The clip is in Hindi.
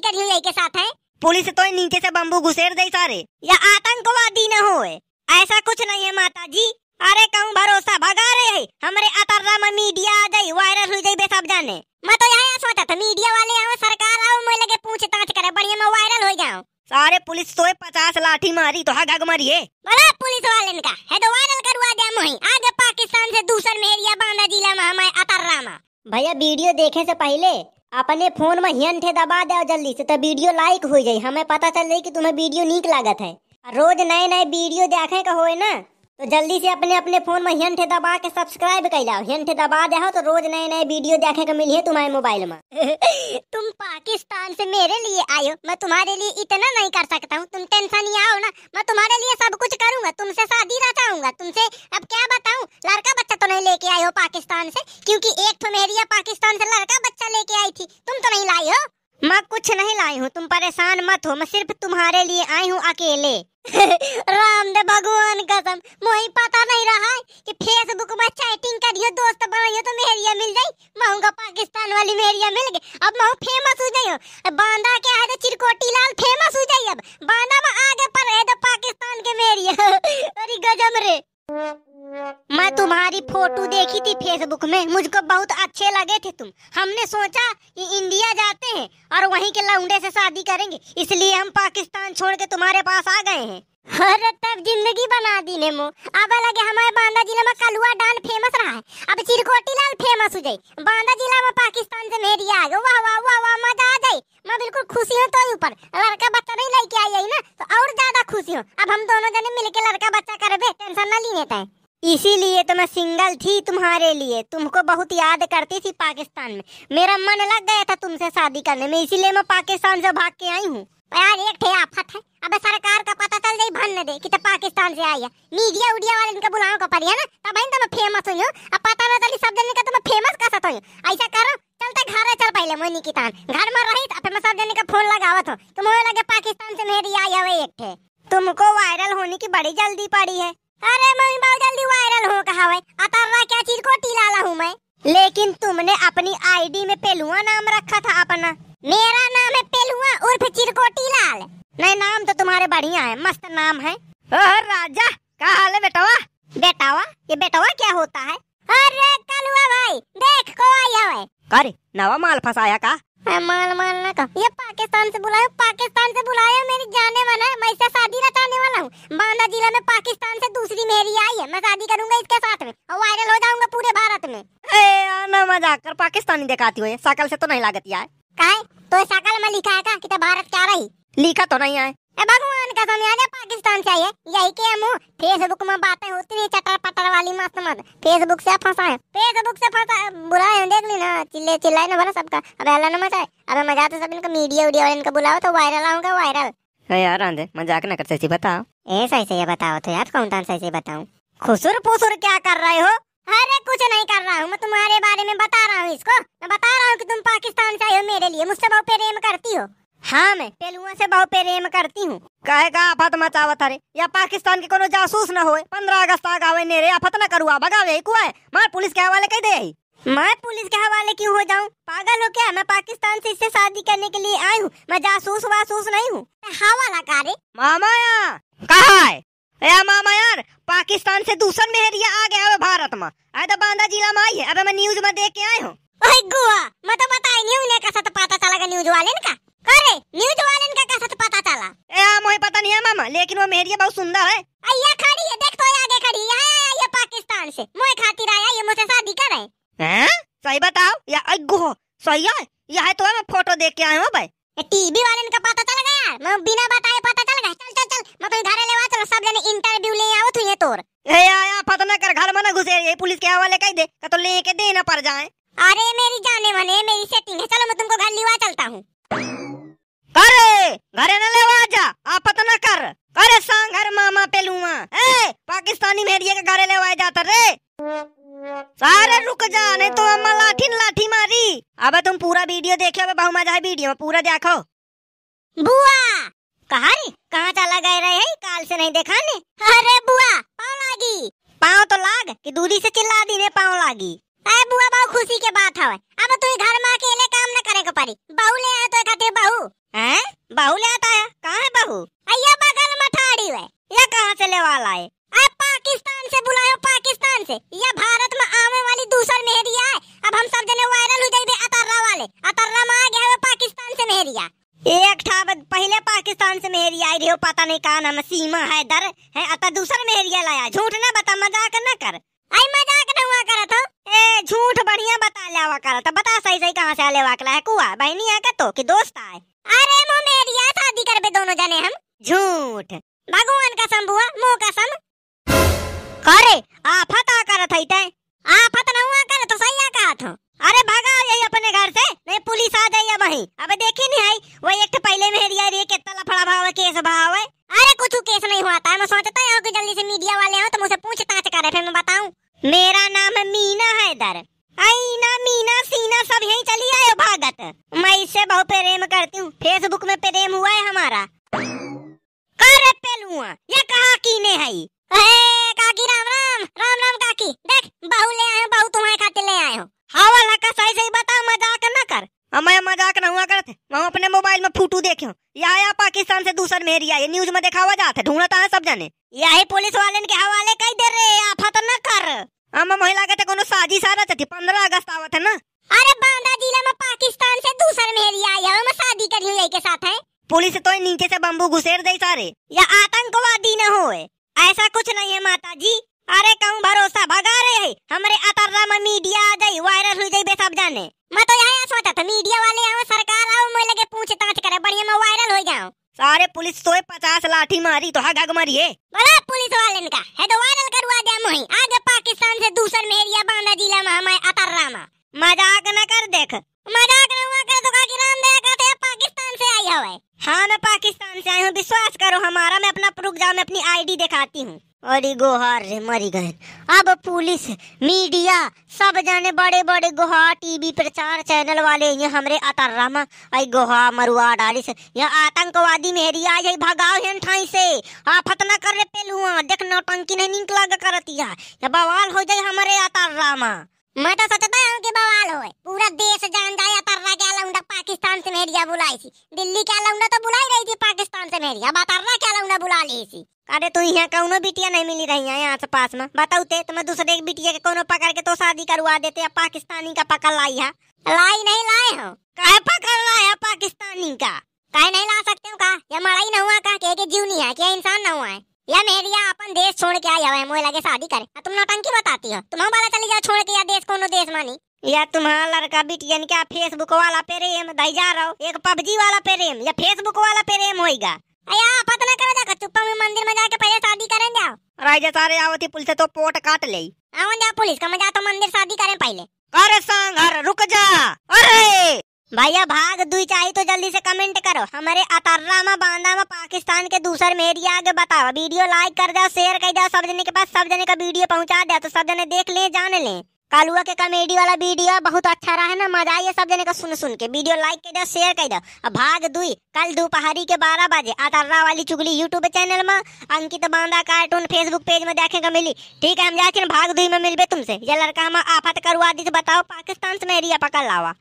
टीचर यूं यही के साथ है पुलिस तो नीचे से बम्बू घुसेर दे सारे या आतंकवादी न हो ऐसा कुछ नहीं है माता जी अरे कहूँ भरोसा भगा रहे है हमारे अतर्रा में मीडिया आ जाये वायरल हो जाये बेसब जाने मैं तो यहाँ सोचा था मीडिया वाले आओ सरकार आओ मैं लगे पूछ ताछ करे बढ़िया मैं वायरल हो जाऊँ सारे पुलिस तो पचास लाठी मारी तो हग मारिए बोला पुलिस वाले का है तो वायरल करवा दिया मुही आगे पाकिस्तान से दूसर मेरिया बांदा जिला में हमारे अतर्रा भैया वीडियो देखे से पहले अपने फोन में हियन थे दबा दो जल्दी से तो वीडियो लाइक हो जाए हमें पता चल जाए कि तुम्हें वीडियो नीक लागत है रोज नए नए वीडियो देखे का हो ना तो जल्दी से अपने अपने फोन में हियन थे दबा के सब्सक्राइब कर लाओ हियन थे दबा दे तो रोज नए नए वीडियो देखे का मिली है तुम्हारे मोबाइल में तुम पाकिस्तान से मेरे लिए आयो मैं तुम्हारे लिए इतना नहीं कर सकता हूँ तुम टेंशन ही आओ ना मैं तुम्हारे लिए सब कुछ करूँगा तुमसे शादी रचाऊंगा तुमसे अब क्या बताऊँ लड़का बच्चा तो नहीं लेके आई हो पाकिस्तान से क्योंकि एक फमेरिया पाकिस्तान से लड़का बच्चा लेके आई थी तुम तो नहीं लाई हो मैं कुछ नहीं लाई हूँ तुम परेशान मत हो मैं सिर्फ तुम्हारे लिए आई हूँ अकेले राम दे भगवान कसम मुझे पता नहीं रहा है कि फेसबुक में चैटिंग करियो दोस्त बनियो तो मेरिया मिल जाए महूंगा पाकिस्तान वाली मेरिया मिल गई अब मैं फेमस हो जाइयो बांदा क्या है तो चिरकोटी लाल फेमस हो जाई अब बांदा में आगे पर है तो फोटो देखी थी फेसबुक में मुझको बहुत अच्छे लगे थे तुम हमने सोचा कि इंडिया जाते हैं और वहीं के लाउंडे से शादी करेंगे इसलिए हम पाकिस्तान छोड़ के तुम्हारे पास आ गए हैं अरे तब जिंदगी बना दी ने मो अब लगे हमारे बांदा जिला में कलुआ डान फेमस रहा है अब चिरकोटी लाल फेमस हो जाए बांदा जिला में पाकिस्तान से मेरी आ गई वाह वाह वाह वाह मजा आ गई मैं बिल्कुल खुशी हूँ तो ऊपर लड़का बच्चा नहीं लेके आई आई ना तो और ज्यादा खुशी हूँ अब हम दोनों जने मिलके लड़का बच्चा करबे टेंशन ना ली लेता इसीलिए तो मैं सिंगल थी तुम्हारे लिए तुमको बहुत याद करती थी पाकिस्तान में मेरा मन लग गया था तुमसे शादी करने में इसीलिए मैं पाकिस्तान से भाग के आई हूँ यार एक थे आफत है अब सरकार का पता चल जाए भन्न दे कि तो पाकिस्तान से आई है मीडिया उडिया वाले इनका बुलाओ का पड़ी है ना तब तो मैं फेमस हुई हूँ अब पता ना चली सब जन का तो मैं फेमस का सकता हूँ ऐसा करो चलते तो घर है चल पहले मोनी की तान घर में रही तो फिर मैं सब जन का फोन लगावत तो मुझे लगे पाकिस्तान से मेरी आई है एक थे तुमको वायरल होने की बड़ी जल्दी पड़ी है अरे मैं बाल जल्दी वायरल हो कहा है अतरवा क्या चीज को टिलाला हूँ मैं लेकिन तुमने अपनी आईडी में पेलुआ नाम रखा था अपना मेरा नाम है पेलुआ उर्फ चिरकोटी लाल नहीं नाम तो तुम्हारे बढ़िया है मस्त नाम है ओह राजा क्या हाल है बेटावा बेटावा ये बेटावा क्या होता है अरे कलुआ भाई देख को आया है अरे नवा माल फसाया का माल माल ना का ये पाकिस्तान से बुलाया पाकिस्तान से बुलाया मेरी जाने वाला है मैं इससे शादी रचाने वाला हूँ बांदा जिला में पाकिस्तान से दूसरी मेरी आई है मैं शादी करूंगा इसके साथ में और वायरल हो जाऊंगा पूरे भारत में ना मजाक कर पाकिस्तानी दिखाती हुए सकल से तो नहीं लागत यार का तो सकल में लिखा है का कि तो भारत क्या रही लिखा तो नहीं आए भगवान का समझा पाकिस्तान से आई है यही के हम फेसबुक में बातें होती नहीं चटर पटर वाली मस्त मत फेसबुक से फंसा है फेसबुक से फंसा बुलाए हैं देख ली ना चिल्ले चिल्लाए ना भरा सबका अब अल्लाह ना मचाए अब मजा तो सब इनका मीडिया वीडिया वाले इनका बुलाओ तो वायरल आऊंगा वायरल यार आंधे मजाक ना करते सही बताओ ऐसा ऐसे बताओ तो यार कौन तान सही बताऊँ खुसुर फुसुर क्या कर रहे हो अरे कुछ नहीं कर रहा हूँ मैं तुम्हारे बारे में बता रहा हूँ इसको मैं बता रहा हूँ कि तुम पाकिस्तान से आए हो मेरे लिए मुझसे बहुत प्रेम करती हो हाँ मैं तेलुआ से बहुत प्रेम करती हूँ कहेगा आफत मचावत हरे या पाकिस्तान के कोनो जासूस न हो पंद्रह अगस्त तक आवे नेरे आफत न करुआ बगावे कुआ है मार पुलिस के हवाले कह दे मैं पुलिस के हवाले क्यों हो जाऊँ पागल हो क्या मैं पाकिस्तान से इससे शादी करने के लिए आई हूँ मैं जासूस वासूस नहीं हूँ हवाला कारे मामा यार कहा है या मामा यार पाकिस्तान से दूसर मेहरिया आ गया भारत में अरे तो बांदा जिला में आई है अब मैं न्यूज में देख के आये हूँ गुआ मैं तो बताई नहीं हूँ पता चला न्यूज वाले का अरे न्यूज वाले का कसत तो पता चला ए हाँ, मुझे पता नहीं है मामा लेकिन वो मेहरिया बहुत सुंदर है अय्या खड़ी है देख तो आगे खड़ी है आया आया ये पाकिस्तान से मुझे खातिर आया ये मुझसे शादी कर रहे हैं सही बताओ या अग्गो सही है यह है तो मैं फोटो देख के आया हूं भाई टीवी वाले का पता चल गया यार मैं बिना बताए पता चल गया चल चल चल मैं तो घर लेवा चलो सब जने इंटरव्यू ले आओ तू ये तोर ए आया पता ना कर घर में ना घुसे ये पुलिस के हवाले कह दे तो लेके देना पड़ जाए अरे मेरी जाने मने मेरी सेटिंग है चलो मैं तुमको घर लिवा चलता हूँ करे घरे न ले आजा आप पता तो न कर करे सांग घर मामा पे लूआ ए पाकिस्तानी भेड़िए के घरे ले जाता रे सारे रुक जा तो अम्मा लाठी लाठी मारी अबे तुम पूरा वीडियो देखो लो बहु मजा वीडियो पूरा देखो बुआ कहा रे कहाँ चला गए रहे हैं काल से नहीं देखा ने अरे बुआ पाँव लागी पाँव तो लाग कि दूरी से चिल्ला दी ने पाँव लागी अरे बुआ नाम सीमा है दर है अत दूसर में एरिया लाया झूठ ना बता मजाक ना कर आई मजाक ना हुआ करत हो ए झूठ बढ़िया बता लेवा तो बता सही सही कहां से आले वाकला है कुआ बहनी है का तो कि दोस्त आए अरे मो मेरिया शादी करबे दोनों जने हम झूठ भगवान का सम हुआ मो कसम करे आफत आ कर है ते आफत ना हुआ कर तो सही आ कहत हो अरे भगा यही अपने घर से नहीं पुलिस आ जाइए वहीं अब देख से बहु प्रेम करती हूँ फेसबुक में प्रेम हुआ है हमारा अरे पेलुआ ये कहा की ने है अरे काकी राम राम राम राम काकी देख बहु ले आयो बहु तुम्हारे खाते ले आयो हाँ वाला का सही सही बताओ मजाक न कर हमें मजाक न हुआ करते वहाँ अपने मोबाइल में फोटो देखे यहाँ आया पाकिस्तान से दूसर मेरी आई न्यूज में दिखावा जाता है ढूंढता है सब जाने यही पुलिस वाले के हवाले कई दे रहे आप न कर हम महिला के तो कोनो साजिश आ रहा थी पंद्रह अगस्त आवा था ना अरे बांदा जिला में पाकिस्तान से दूसर मेरी आई है मैं शादी कर लू के साथ है पुलिस तो नीचे से बम्बू घुसेर दे सारे या आतंकवादी न हो ऐसा कुछ नहीं है माता जी अरे कहूँ भरोसा भगा रहे है हमारे अतर्रा में मीडिया आ गई वायरल हो जाये बेसब जाने मैं तो यहाँ सोचा था मीडिया वाले आओ सरकार आओ मैं लगे पूछ ताछ करे बढ़िया मैं वायरल हो गया सारे पुलिस तो पचास लाठी मारी तो हग मारी है बड़ा पुलिस वाले का है तो वायरल करवा दिया मोही आगे पाकिस्तान से दूसर मेरिया बांदा जिला में हमारे अतर्रा में मजाक न कर देख मजाक न हुआ कर तो काकी राम थे तो पाकिस्तान से आई हुआ हाँ मैं पाकिस्तान से आई हूँ विश्वास करो हमारा मैं अपना प्रूफ जाओ मैं अपनी आईडी दिखाती हूँ अरे गोहार रे मरी गए अब पुलिस मीडिया सब जाने बड़े बड़े गोहा टीवी प्रचार चैनल वाले ये हमरे अतर रामा आई गोहा मरुआ डालिस ये आतंकवादी मेरी आई है भगाओ हैं ठाई से आप फतना कर रहे पेलुआ देख नौटंकी नहीं निकला है ये बवाल हो जाए हमारे अतर रामा मैं तो सोचता हूँ कि बवाल होए पूरा देश जान जाए रहा क्या लौंडा पाकिस्तान से मेरिया बुलाई थी दिल्ली क्या लौंडा तो बुलाई रही थी पाकिस्तान से मेरिया रहा क्या लौंडा बुला ली थी अरे तू तो यहाँ कौनो बिटिया नहीं मिली रही है यहाँ से पास में बताऊ ते तो मैं दूसरे एक बिटिया के कोनो पकड़ के तो शादी करवा देते या पाकिस्तानी का पकड़ लाई है लाई नहीं लाए हो कहे पकड़ लाए है पाकिस्तानी का कहे नहीं ला सकते हो का या मरा ही न हुआ का के, के जीव नहीं है क्या इंसान न हुआ है या मेरिया अपन देश छोड़ के आया है मोए लगे शादी करे हाँ, तुम नौटंकी बताती हो तुम वाला चली जाओ छोड़ के या देश कोनो देश मानी या तुम्हारा लड़का बिटियन क्या फेसबुक वाला प्रेम दई जा रहो एक पबजी वाला प्रेम या फेसबुक वाला प्रेम होएगा अया पता ना करा जाकर चुप्पा में मंदिर में जाके पहले शादी करें जाओ राजे सारे आवती पुलिस तो पोट काट ले आवं जा पुलिस का मजा तो मंदिर शादी करें पहले अरे संग अरे रुक जा अरे भैया भाग दुई चाहिए तो जल्दी से कमेंट करो हमारे अतर्रा मा बांदा पाकिस्तान के दूसर मेरिया आगे बताओ वीडियो लाइक कर दो शेयर कर दो सब जने के पास सब जने का वीडियो पहुंचा दिया तो सब जने देख ले जान ले कालुआ के कॉमेडी वाला वीडियो बहुत अच्छा रहा है ना मजा आई सब जने का सुन सुन के वीडियो लाइक कर दो शेयर कर दो भाग दुई कल दोपहरी के बारह बजे अतर्रा वाली चुगली यूट्यूब चैनल में Ankit Banda cartoon Facebook page में देखे का मिली ठीक है हम जाते भाग दुई में मिलबे तुमसे ये लड़का हम आफत करवा दी बताओ पाकिस्तान से मेरिया पकड़ लावा